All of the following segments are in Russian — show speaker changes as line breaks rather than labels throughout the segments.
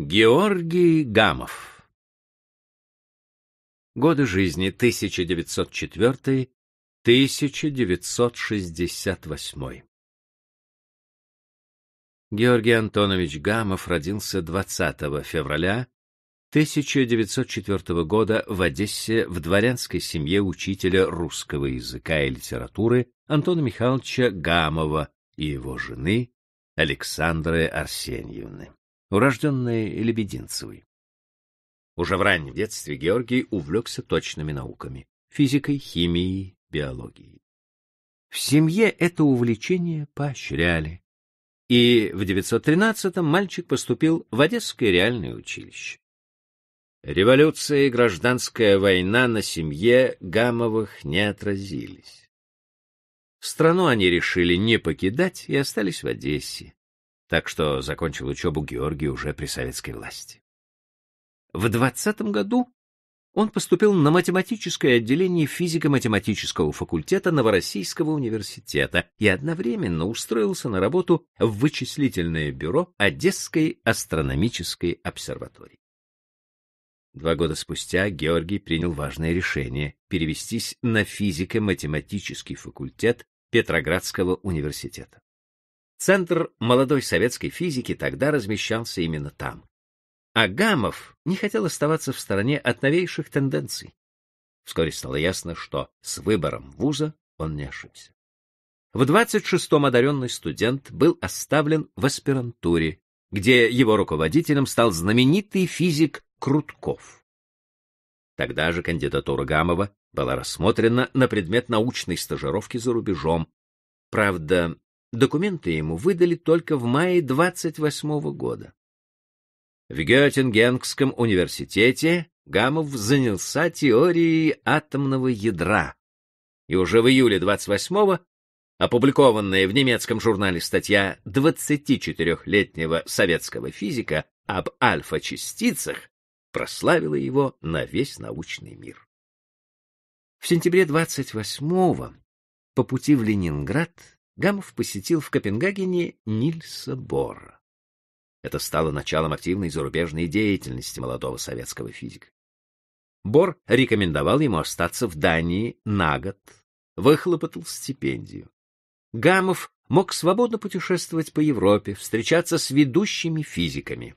Георгий Гамов. Годы жизни 1904-1968. Георгий Антонович Гамов родился 20 февраля 1904 года в Одессе в дворянской семье учителя русского языка и литературы Антона Михайловича Гамова и его жены Александры Арсеньевны урожденной Лебединцевой. Уже в раннем детстве Георгий увлекся точными науками — физикой, химией, биологией. В семье это увлечение поощряли, и в 913-м мальчик поступил в Одесское реальное училище. Революция и гражданская война на семье Гамовых не отразились. Страну они решили не покидать и остались в Одессе так что закончил учебу Георгий уже при советской власти. В 20 году он поступил на математическое отделение физико-математического факультета Новороссийского университета и одновременно устроился на работу в вычислительное бюро Одесской астрономической обсерватории. Два года спустя Георгий принял важное решение перевестись на физико-математический факультет Петроградского университета. Центр молодой советской физики тогда размещался именно там. а Гамов не хотел оставаться в стороне от новейших тенденций. Вскоре стало ясно, что с выбором вуза он не ошибся. В 26-м одаренный студент был оставлен в аспирантуре, где его руководителем стал знаменитый физик Крутков. Тогда же кандидатура Гамова была рассмотрена на предмет научной стажировки за рубежом. Правда, Документы ему выдали только в мае 28 -го года. В Гётингенгском университете Гамов занялся теорией атомного ядра, и уже в июле 28-го опубликованная в немецком журнале статья 24-летнего советского физика об альфа-частицах прославила его на весь научный мир. В сентябре 28-го по пути в Ленинград Гамов посетил в Копенгагене Нильса Бора. Это стало началом активной зарубежной деятельности молодого советского физика. Бор рекомендовал ему остаться в Дании на год, выхлопотал стипендию. Гамов мог свободно путешествовать по Европе, встречаться с ведущими физиками.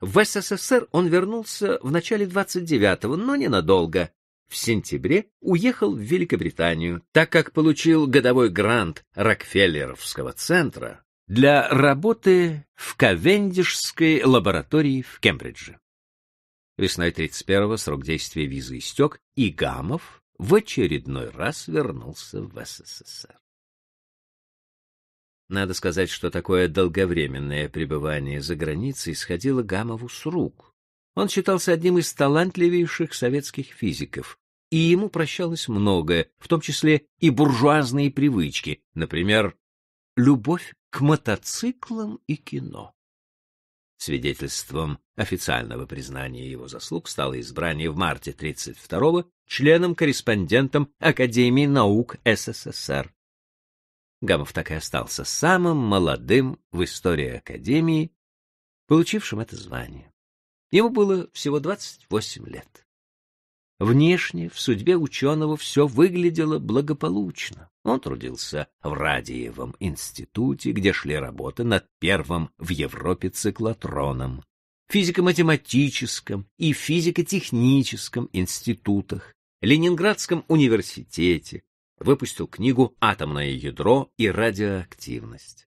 В СССР он вернулся в начале 29-го, но ненадолго в сентябре уехал в Великобританию, так как получил годовой грант Рокфеллеровского центра для работы в Кавендишской лаборатории в Кембридже. Весной 31-го срок действия визы истек, и Гамов в очередной раз вернулся в СССР. Надо сказать, что такое долговременное пребывание за границей сходило Гамову с рук. Он считался одним из талантливейших советских физиков, и ему прощалось многое, в том числе и буржуазные привычки, например, любовь к мотоциклам и кино. Свидетельством официального признания его заслуг стало избрание в марте 32-го членом-корреспондентом Академии наук СССР. Гамов так и остался самым молодым в истории Академии, получившим это звание. Ему было всего 28 лет. Внешне в судьбе ученого все выглядело благополучно. Он трудился в Радиевом институте, где шли работы над первым в Европе циклотроном, физико-математическом и физико-техническом институтах, Ленинградском университете, выпустил книгу «Атомное ядро и радиоактивность».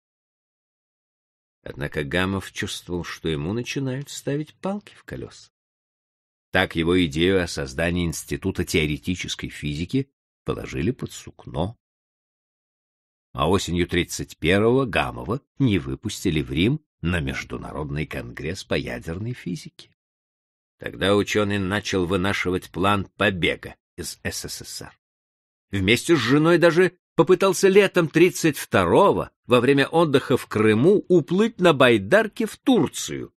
Однако Гамов чувствовал, что ему начинают ставить палки в колеса. Так его идею о создании Института теоретической физики положили под сукно. А осенью 31-го Гамова не выпустили в Рим на Международный конгресс по ядерной физике. Тогда ученый начал вынашивать план побега из СССР. Вместе с женой даже попытался летом 32-го во время отдыха в Крыму уплыть на байдарке в Турцию,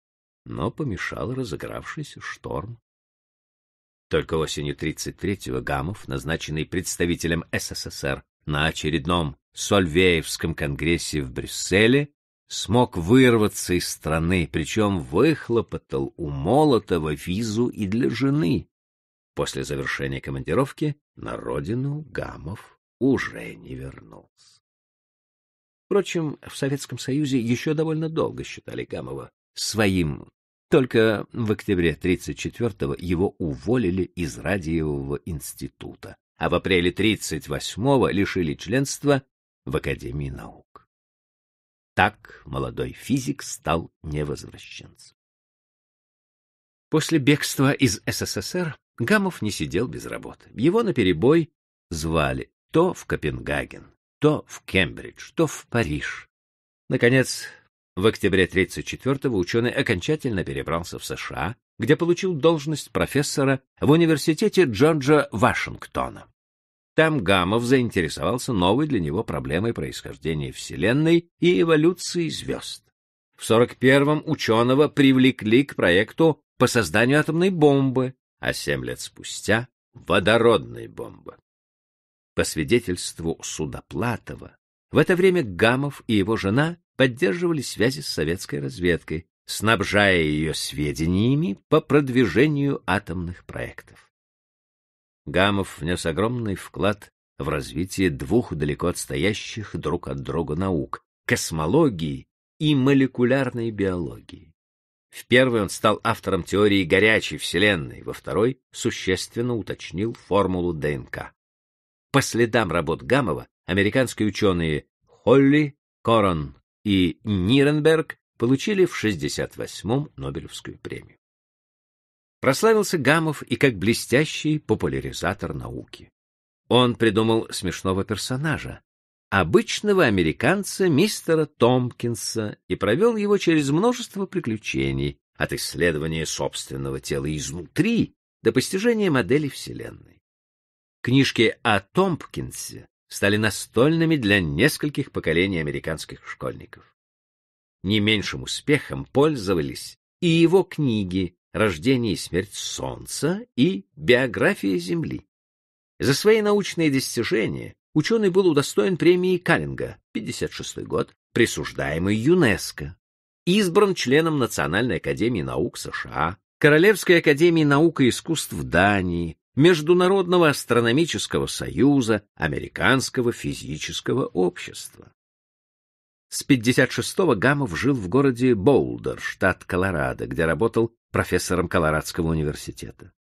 но помешал разыгравшийся шторм. Только осенью 33-го Гамов, назначенный представителем СССР на очередном Сольвеевском конгрессе в Брюсселе, смог вырваться из страны, причем выхлопотал у Молотова визу и для жены. После завершения командировки на родину Гамов уже не вернулся. Впрочем, в Советском Союзе еще довольно долго считали Гамова своим. Только в октябре 34-го его уволили из радиового института, а в апреле 38-го лишили членства в Академии наук. Так молодой физик стал невозвращенцем. После бегства из СССР Гамов не сидел без работы. Его наперебой звали то в Копенгаген, то в Кембридж, то в Париж. Наконец, в октябре 34 го ученый окончательно перебрался в США, где получил должность профессора в университете Джорджа Вашингтона. Там Гамов заинтересовался новой для него проблемой происхождения Вселенной и эволюции звезд. В 41-м ученого привлекли к проекту по созданию атомной бомбы, а семь лет спустя — водородной бомбы. По свидетельству Судоплатова, в это время Гамов и его жена поддерживали связи с советской разведкой, снабжая ее сведениями по продвижению атомных проектов. Гамов внес огромный вклад в развитие двух далеко отстоящих друг от друга наук — космологии и молекулярной биологии. В первой он стал автором теории горячей Вселенной, во второй существенно уточнил формулу ДНК. По следам работ Гамова американские ученые Холли, Корон и Ниренберг получили в 68-м Нобелевскую премию. Прославился Гамов и как блестящий популяризатор науки. Он придумал смешного персонажа, обычного американца мистера Томпкинса, и провел его через множество приключений, от исследования собственного тела изнутри до постижения модели Вселенной. Книжки о Томпкинсе стали настольными для нескольких поколений американских школьников. Не меньшим успехом пользовались и его книги «Рождение и смерть Солнца» и «Биография Земли». За свои научные достижения ученый был удостоен премии Каллинга, 56 год, присуждаемой ЮНЕСКО, избран членом Национальной академии наук США, Королевской академии наук и искусств Дании, Международного астрономического союза, Американского физического общества. С 56-го Гамов жил в городе Боулдер, штат Колорадо, где работал профессором Колорадского университета.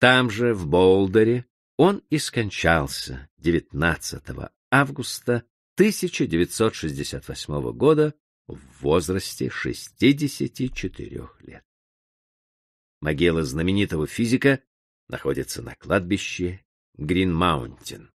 Там же, в Боулдере, он и скончался 19 августа 1968 года в возрасте 64 лет. Могила знаменитого физика находится на кладбище Грин-Маунтин.